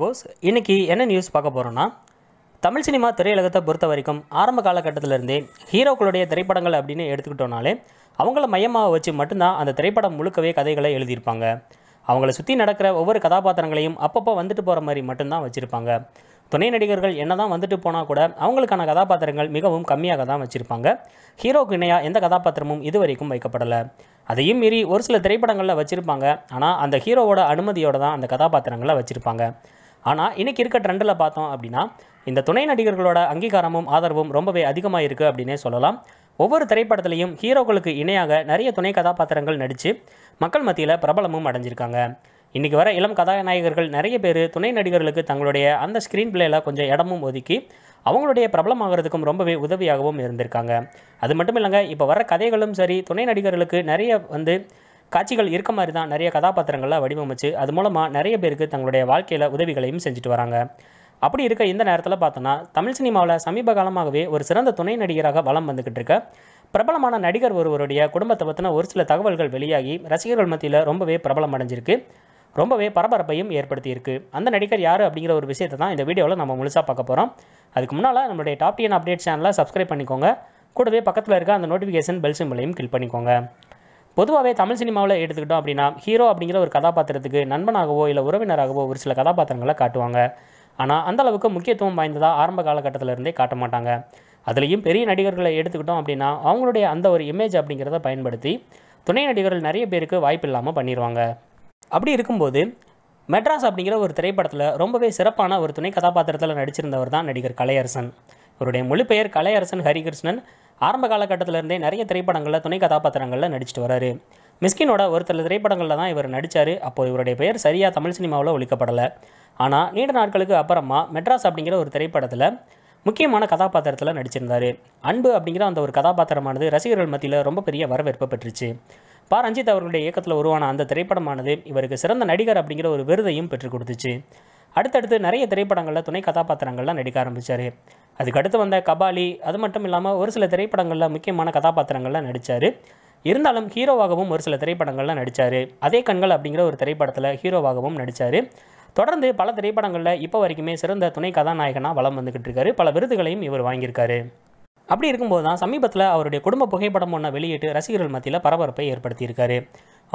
போஸ் இன்றைக்கி என்ன நியூஸ் பார்க்க போகிறோன்னா தமிழ் சினிமா திரையுலகத்தை பொறுத்த வரைக்கும் ஆரம்ப காலகட்டத்திலேருந்தே ஹீரோக்களுடைய திரைப்படங்கள் அப்படின்னு எடுத்துக்கிட்டோனாலே அவங்கள மையமாக வச்சு மட்டும்தான் அந்த திரைப்படம் முழுக்கவே கதைகளை எழுதியிருப்பாங்க அவங்கள சுற்றி நடக்கிற ஒவ்வொரு கதாபாத்திரங்களையும் அப்பப்போ வந்துட்டு போகிற மாதிரி மட்டும்தான் வச்சுருப்பாங்க துணை நடிகர்கள் என்ன தான் வந்துட்டு போனால் கூட அவங்களுக்கான கதாபாத்திரங்கள் மிகவும் கம்மியாக தான் வச்சுருப்பாங்க ஹீரோக்கு இணையாக எந்த கதாபாத்திரமும் இது வரைக்கும் வைக்கப்படலை அதையும் மீறி ஒரு சில திரைப்படங்களில் வச்சுருப்பாங்க ஆனால் அந்த ஹீரோவோட அனுமதியோடு தான் அந்த கதாபாத்திரங்களை வச்சுருப்பாங்க ஆனால் இன்றைக்கி இருக்க ட்ரெண்டில் பார்த்தோம் அப்படின்னா இந்த துணை நடிகர்களோட அங்கீகாரமும் ஆதரவும் ரொம்பவே அதிகமாக இருக்குது அப்படின்னே சொல்லலாம் ஒவ்வொரு திரைப்படத்துலையும் ஹீரோக்களுக்கு இணையாக நிறைய துணை கதாபாத்திரங்கள் நடித்து மக்கள் மத்தியில் பிரபலமும் அடைஞ்சிருக்காங்க இன்றைக்கி வர இளம் கதாநாயகர்கள் நிறைய பேர் துணை நடிகர்களுக்கு தங்களுடைய அந்த ஸ்க்ரீன் பிளேயில் கொஞ்சம் இடமும் ஒதுக்கி அவங்களுடைய பிரபலமாகிறதுக்கும் ரொம்பவே உதவியாகவும் இருந்திருக்காங்க அது மட்டும் இல்லைங்க இப்போ வர கதைகளும் சரி துணை நடிகர்களுக்கு நிறைய வந்து காட்சிகள் இருக்க மாதிரி தான் நிறைய கதாபாத்திரங்களை வடிவமைச்சு அது மூலமாக நிறைய பேருக்கு தங்களுடைய வாழ்க்கையில் உதவிகளையும் செஞ்சுட்டு வராங்க அப்படி இருக்க இந்த நேரத்தில் பார்த்தோன்னா தமிழ் சினிமாவில் சமீப காலமாகவே ஒரு சிறந்த துணை நடிகராக வலம் வந்துக்கிட்டு இருக்க பிரபலமான நடிகர் ஒருவருடைய குடும்பத்தை பற்றின ஒரு சில தகவல்கள் வெளியாகி ரசிகர்கள் மத்தியில் ரொம்பவே பிரபலம் அடைஞ்சிருக்கு ரொம்பவே பரபரப்பையும் ஏற்படுத்தியிருக்கு அந்த நடிகர் யார் அப்படிங்கிற ஒரு விஷயத்தை தான் இந்த வீடியோவில் நம்ம முழுசாக பார்க்க போகிறோம் அதுக்கு முன்னால் நம்மளுடைய டாப் டென் அப்டேட் சேனலை சப்ஸ்கிரைப் பண்ணிக்கோங்க கூடவே பக்கத்தில் இருக்க அந்த நோட்டிஃபிகேஷன் பெல் சிம்பிளையும் கிளிக் பண்ணிக்கோங்க பொதுவாகவே தமிழ் சினிமாவில் எடுத்துக்கிட்டோம் அப்படின்னா ஹீரோ அப்படிங்கிற ஒரு கதாபாத்திரத்துக்கு நண்பனாகவோ இல்லை உறவினராகவோ ஒரு சில கதாபாத்திரங்களை காட்டுவாங்க ஆனால் அந்த அளவுக்கு முக்கியத்துவம் வாய்ந்ததாக ஆரம்ப காலகட்டத்தில் இருந்தே காட்ட மாட்டாங்க அதுலேயும் பெரிய நடிகர்களை எடுத்துக்கிட்டோம் அப்படின்னா அவங்களுடைய அந்த ஒரு இமேஜ் அப்படிங்கிறத பயன்படுத்தி துணை நடிகர்கள் நிறைய பேருக்கு வாய்ப்பு இல்லாமல் பண்ணிடுவாங்க அப்படி இருக்கும்போது மெட்ராஸ் அப்படிங்கிற ஒரு திரைப்படத்தில் ரொம்பவே சிறப்பான ஒரு துணை கதாபாத்திரத்தில் நடிச்சிருந்தவர் தான் நடிகர் கலையரசன் இவருடைய மொழிபெயர் கலையரசன் ஹரிகிருஷ்ணன் ஆரம்ப காலகட்டத்திலேருந்தே நிறைய திரைப்படங்களில் துணை கதாபாத்திரங்களில் நடிச்சிட்டு வராரு மிஸ்கினோட ஒரு சில திரைப்படங்களில் தான் இவர் நடித்தார் அப்போது இவருடைய பெயர் சரியாக தமிழ் சினிமாவில் ஒழிக்கப்படலை ஆனால் நீண்ட நாட்களுக்கு அப்புறமா மெட்ராஸ் அப்படிங்கிற ஒரு திரைப்படத்தில் முக்கியமான கதாபாத்திரத்தில் நடிச்சிருந்தார் அன்பு அப்படிங்கிற அந்த ஒரு கதாபாத்திரமானது ரசிகர்கள் மத்தியில் ரொம்ப பெரிய வரவேற்பு பெற்றுச்சு ப ரஞ்சித் அவர்களுடைய இயக்கத்தில் உருவான அந்த திரைப்படமானது இவருக்கு சிறந்த நடிகர் அப்படிங்கிற ஒரு விருதையும் பெற்றுக் கொடுத்துச்சு அடுத்தடுத்து நிறைய திரைப்படங்களில் துணை கதாபாத்திரங்கள்லாம் நடிக்க ஆரம்பித்தார் அதுக்கடுத்து வந்த கபாலி அது மட்டும் இல்லாமல் ஒரு சில திரைப்படங்களில் முக்கியமான கதாபாத்திரங்கள்லாம் நடித்தார் இருந்தாலும் ஹீரோவாகவும் ஒரு சில திரைப்படங்களில் நடித்தார் அதே கண்கள் அப்படிங்கிற ஒரு திரைப்படத்தில் ஹீரோவாகவும் நடித்தார் தொடர்ந்து பல திரைப்படங்களில் இப்போ வரைக்குமே சிறந்த துணை கதாநாயகனாக வளம் வந்துக்கிட்டு இருக்காரு பல விருதுகளையும் இவர் வாங்கியிருக்காரு அப்படி இருக்கும்போது தான் சமீபத்தில் அவருடைய குடும்ப புகைப்படம் ஒன்றை வெளியிட்டு ரசிகர்கள் மத்தியில் பரபரப்பை ஏற்படுத்தியிருக்காரு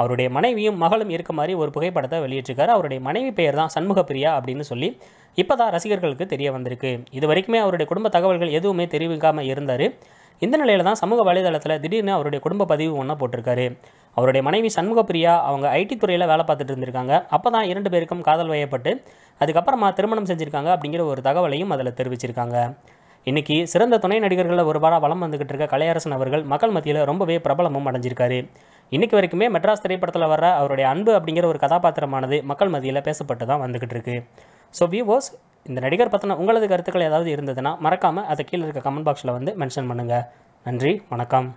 அவருடைய மனைவியும் மகளும் இருக்க மாதிரி ஒரு புகைப்படத்தை வெளியிட்டிருக்காரு அவருடைய மனைவி பெயர் தான் சண்முக பிரியா அப்படின்னு சொல்லி இப்போ தான் ரசிகர்களுக்கு தெரிய வந்திருக்கு இது வரைக்குமே அவருடைய குடும்ப தகவல்கள் எதுவுமே தெரிவிக்காமல் இருந்தார் இந்த நிலையில் தான் சமூக வலைதளத்தில் திடீர்னு அவருடைய குடும்ப பதிவு ஒன்றா போட்டிருக்காரு அவருடைய மனைவி சண்முகப்பிரியா அவங்க ஐடி துறையில் வேலை பார்த்துட்டு இருந்திருக்காங்க அப்போ தான் இரண்டு பேருக்கும் காதல் வயப்பட்டு அதுக்கப்புறமா திருமணம் செஞ்சுருக்காங்க அப்படிங்கிற ஒரு தகவலையும் அதில் தெரிவிச்சிருக்காங்க இன்றைக்கி சிறந்த துணை நடிகர்களில் ஒருவாராக வளம் வந்துக்கிட்டு இருக்க கலையரசன் அவர்கள் மக்கள் மத்தியில் ரொம்பவே பிரபலமும் அடைஞ்சிருக்காரு இன்றைக்கு வரைக்குமே மெட்ராஸ் திரைப்படத்தில் வர அவருடைய அன்பு அப்படிங்கிற ஒரு கதாபாத்திரமானது மக்கள் மத்தியில் பேசப்பட்டு தான் வந்துக்கிட்டு இருக்கு ஸோ வியூவோஸ் இந்த நடிகர் பற்றின உங்களது கருத்துக்கள் ஏதாவது இருந்ததுன்னா மறக்காமல் அதை கீழே இருக்க கமெண்ட் பாக்ஸில் வந்து மென்ஷன் பண்ணுங்கள் நன்றி வணக்கம்